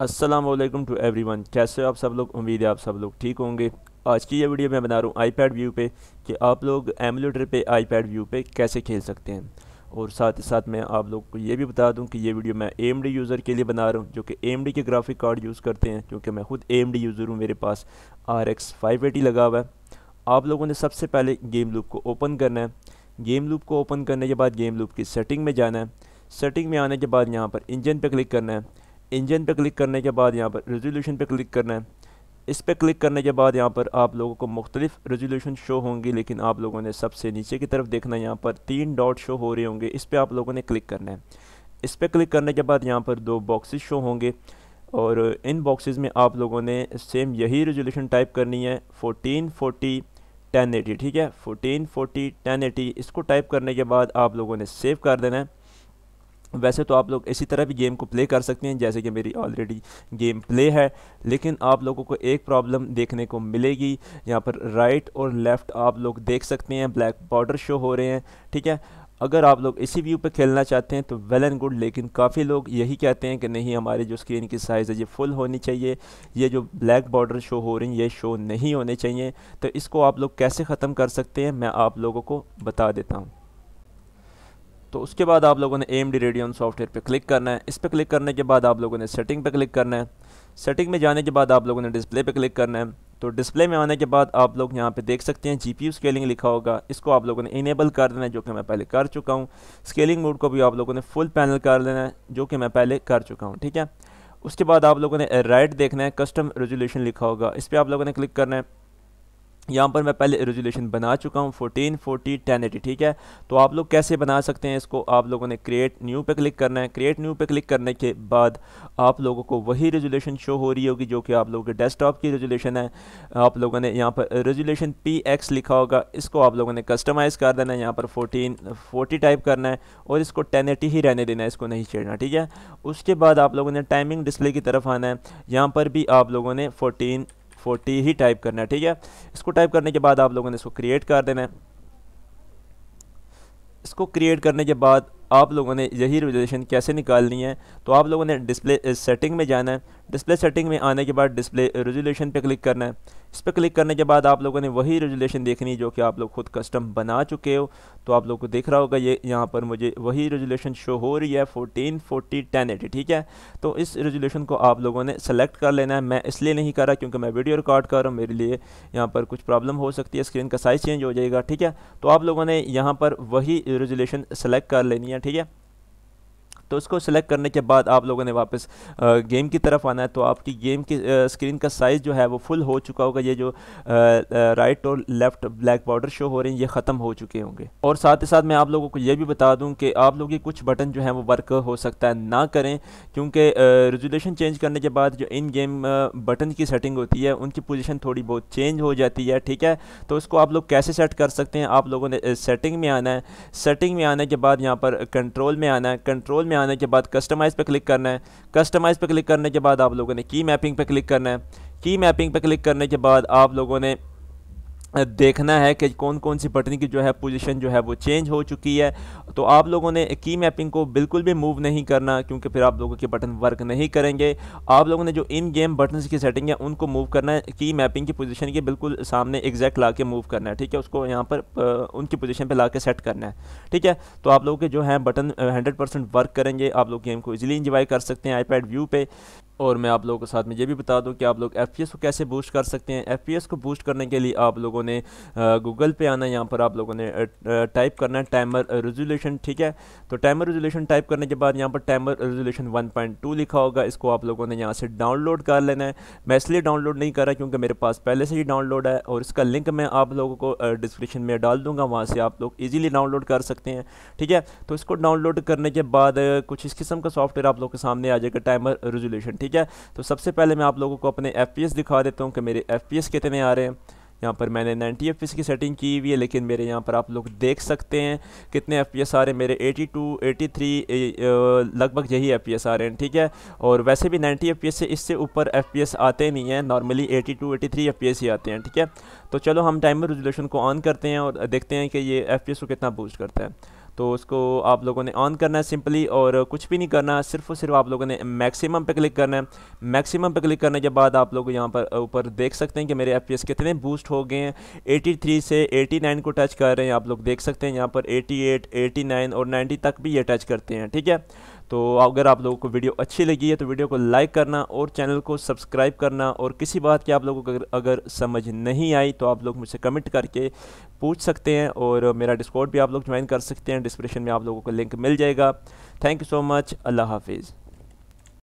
Aslam to every one कैसे हो आप सब लोग उम्मीद है आप सब लोग ठीक होंगे आज की ये वीडियो मैं बना रहा हूँ आईपैड व्यू पे कि आप लोग एमुलेटर पे आईपैड व्यू पे कैसे खेल सकते हैं और साथ ही साथ मैं आप लोग को ये भी बता दूं कि ये वीडियो मैं एम डी यूज़र के लिए बना रहा हूँ जो कि एम डी के ग्राफिक कार्ड यूज़ करते हैं क्योंकि मैं खुद एम डी यूज़र हूँ मेरे पास आर एक्स फाइव एटी लगा हुआ है आप लोगों ने सबसे पहले गेम लूप को ओपन करना है गेम लूप को ओपन करने के बाद गेम लूप की सेटिंग में जाना है सेटिंग में आने के बाद यहाँ पर इंजन पर क्लिक करना है इंजन पे क्लिक करने के बाद यहाँ पर रेजोल्यूशन पे क्लिक करना है इस पर क्लिक करने के बाद यहाँ पर आप लोगों को मुख्तलिफ रेजोल्यूशन शो होंगी लेकिन आप लोगों ने सबसे नीचे की तरफ देखना है यहाँ पर तीन डॉट शो हो रहे होंगे इस पर आप लोगों ने क्लिक करना है इस पर क्लिक करने के बाद यहाँ पर दो बॉक्सेस शो होंगे और इन बॉक्सेस में आप लोगों ने सेम यही रेजोल्यूशन टाइप करनी है 1440 1080 ठीक है 1440 1080 इसको टाइप करने के बाद आप लोगों ने सेव कर देना है वैसे तो आप लोग इसी तरह भी गेम को प्ले कर सकते हैं जैसे कि मेरी ऑलरेडी गेम प्ले है लेकिन आप लोगों को एक प्रॉब्लम देखने को मिलेगी यहाँ पर राइट और लेफ़्ट आप लोग देख सकते हैं ब्लैक बॉर्डर शो हो रहे हैं ठीक है अगर आप लोग इसी व्यू पर खेलना चाहते हैं तो वेल एंड गुड लेकिन काफ़ी लोग यही कहते हैं कि नहीं हमारी जो स्क्रीन की साइज़ है ये फुल होनी चाहिए ये जो ब्लैक बॉर्डर शो हो रही हैं ये शो नहीं होने चाहिए तो इसको आप लोग कैसे ख़त्म कर सकते हैं मैं आप लोगों को बता देता हूँ तो उसके बाद आप लोगों ने एम डी रेडियन सॉफ्टवेयर पे क्लिक करना है इस पर क्लिक करने के बाद आप लोगों ने सेटिंग पे क्लिक करना है सेटिंग में जाने के बाद आप लोगों ने डिस्प्ले पे क्लिक करना है तो डिस्प्ले में आने के बाद आप लोग यहाँ पे देख सकते हैं जी पी स्केलिंग लिखा होगा इसको आप लोगों ने इनेबल कर देना है जो कि मैं पहले कर चुका हूँ स्केलिंग मोड को भी आप लोगों ने फुल पैनल कर देना है जो कि मैं पहले कर चुका हूँ ठीक है उसके बाद आप लोगों ने राइट देखना है कस्टम रेजोल्यूशन लिखा होगा इस पर आप लोगों ने क्लिक करना है यहाँ पर मैं पहले रेजोल्यूशन बना चुका हूँ 1440 1080 ठीक है तो आप लोग कैसे बना सकते हैं इसको आप लोगों ने क्रिएट न्यू पे क्लिक करना है क्रिएट न्यू पे क्लिक करने के बाद आप लोगों को वही रेजोल्यूशन शो हो रही होगी जो कि आप लोगों के डेस्कटॉप की रेजोल्यूशन है आप लोगों ने यहाँ पर रेजोल्यूशन पी एक्स लिखा होगा इसको आप लोगों ने कस्टमाइज़ कर देना है यहाँ पर फोर्टीन फोर्टी टाइप करना है और इसको टेन ही रहने देना है इसको नहीं छेड़ना ठीक है उसके बाद आप लोगों ने टाइमिंग डिस्प्ले की तरफ आना है यहाँ पर भी आप लोगों ने फोर्टीन फोर्टी ही टाइप करना है ठीक है इसको टाइप करने के बाद आप लोगों ने इसको क्रिएट कर देना है इसको क्रिएट करने के बाद आप लोगों ने यही रिजोल्यूशन कैसे निकालनी है तो आप लोगों ने डिस्प्ले सेटिंग में जाना है डिस्प्ले सेटिंग में आने के बाद डिस्प्ले रेजोल्यूशन पे क्लिक करना है इस पर क्लिक करने के बाद आप लोगों ने वही रेजोल्यूशन देखनी जो कि आप लोग खुद कस्टम बना चुके हो तो आप लोग को देख रहा होगा ये यहाँ पर मुझे वही रेजोल्यूशन शो हो रही है फोर्टीन फोर्टी टेन एटी ठीक है तो इस रेजोल्यूशन को आप लोगों ने सेलेक्ट कर लेना है मैं इसलिए नहीं कर रहा क्योंकि मैं वीडियो रिकॉर्ड कर रहा हूँ मेरे लिए यहाँ पर कुछ प्रॉब्लम हो सकती है स्क्रीन का साइज़ चेंज हो जाएगा ठीक है तो आप लोगों ने यहाँ पर वही रेजोल्यूशन सेलेक्ट कर लेनी है ठीक है तो इसको सिलेक्ट करने के बाद आप लोगों ने वापस गेम की तरफ आना है तो आपकी गेम की स्क्रीन का साइज़ जो है वो फुल हो चुका होगा ये जो राइट और लेफ़्ट ब्लैक बॉर्डर शो हो रहे हैं ये ख़त्म हो चुके होंगे और साथ ही साथ मैं आप लोगों को ये भी बता दूँ कि आप लोग ये कुछ बटन जो है वो वर्क हो सकता है ना करें क्योंकि रेजोल्यूशन चेंज करने के बाद जो इन गेम बटन की सेटिंग होती है उनकी पोजीशन थोड़ी बहुत चेंज हो जाती है ठीक है तो उसको आप लोग कैसे सेट कर सकते हैं आप लोगों ने सेटिंग में आना है सेटिंग में आने के बाद यहाँ पर कंट्रोल में आना है कंट्रोल में में आने के बाद कस्टमाइज़ पे क्लिक करना है कस्टमाइज़ पे क्लिक करने के बाद आप लोगों ने की मैपिंग पे क्लिक करना है की मैपिंग पे क्लिक करने के बाद आप लोगों ने देखना है कि कौन कौन सी बटन की जो है पोजीशन जो है वो चेंज हो चुकी है तो आप लोगों ने की मैपिंग को बिल्कुल भी मूव नहीं करना क्योंकि फिर आप लोगों के बटन वर्क नहीं करेंगे आप लोगों ने जो इन गेम बटन की सेटिंग है उनको मूव करना है की मैपिंग की पोजीशन के बिल्कुल सामने एग्जैक्ट ला के मूव करना है ठीक है उसको यहाँ पर उनकी पोजिशन पर ला के सेट करना है ठीक है तो आप लोगों के जो है बटन हंड्रेड वर्क करेंगे आप लोग गेम को ईजिली इंजॉय कर सकते हैं आईपैड व्यू पे और मैं आप लोगों के साथ में ये भी बता दूं कि आप लोग एफ को कैसे बूस्ट कर सकते हैं एफ को बूस्ट करने के लिए आप लोगों ने गूगल पे आना यहाँ पर आप लोगों ने टाइप करना है टाइमर रेजोल्यूशन ठीक है तो टाइमर रेजोल्यूशन टाइप करने के बाद यहाँ पर टाइमर रेजोल्यूशन 1.2 लिखा होगा इसको आप लोगों ने यहाँ से डाउनलोड कर लेना है मैं इसलिए डाउनलोड नहीं कर रहा क्योंकि मेरे पास पहले से ही डाउनलोड है और इसका लिंक मैं आप लोगों को डिस्क्रिप्शन में डाल दूँगा वहाँ से आप लोग ईजिली डाउनलोड कर सकते हैं ठीक है तो इसको डाउनलोड करने के बाद कुछ इस किस्म का सॉफ्टवेयर आप लोग के सामने आ जाएगा टाइमर रेजोल्यूशन ठीक है ठीक है तो सबसे पहले मैं आप लोगों को अपने एफ दिखा देता हूँ कि मेरे एफ कितने आ रहे हैं यहाँ पर मैंने 90 एफ की सेटिंग की हुई है लेकिन मेरे यहाँ पर आप लोग देख सकते हैं कितने एफ आ रहे हैं मेरे 82, 83 लगभग यही एफ आ रहे हैं ठीक है और वैसे भी 90 एफ से इससे ऊपर एफ आते नहीं हैं नॉर्मली 82, 83 एफ ही आते हैं ठीक है तो चलो हम टाइमर रेजोल्यूशन को ऑन करते हैं और देखते हैं कि ये एफ को कितना बूस्ट करता है तो उसको आप लोगों ने ऑन करना है सिंपली और कुछ भी नहीं करना सिर्फ और सिर्फ आप लोगों ने मैक्सिमम पे क्लिक करना है मैक्सिमम पे क्लिक करने के बाद आप लोग यहाँ पर ऊपर देख सकते हैं कि मेरे एफ कितने बूस्ट हो गए हैं 83 से 89 को टच कर रहे हैं आप लोग देख सकते हैं यहाँ पर 88, 89 और 90 तक भी ये टच करते हैं ठीक है तो अगर आप लोगों को वीडियो अच्छी लगी है तो वीडियो को लाइक करना और चैनल को सब्सक्राइब करना और किसी बात की आप लोगों को अगर, अगर समझ नहीं आई तो आप लोग मुझसे कमेंट करके पूछ सकते हैं और मेरा डिस्कॉर्ड भी आप लोग ज्वाइन कर सकते हैं डिस्क्रिप्शन में आप लोगों को लिंक मिल जाएगा थैंक यू सो मच अल्लाह हाफिज़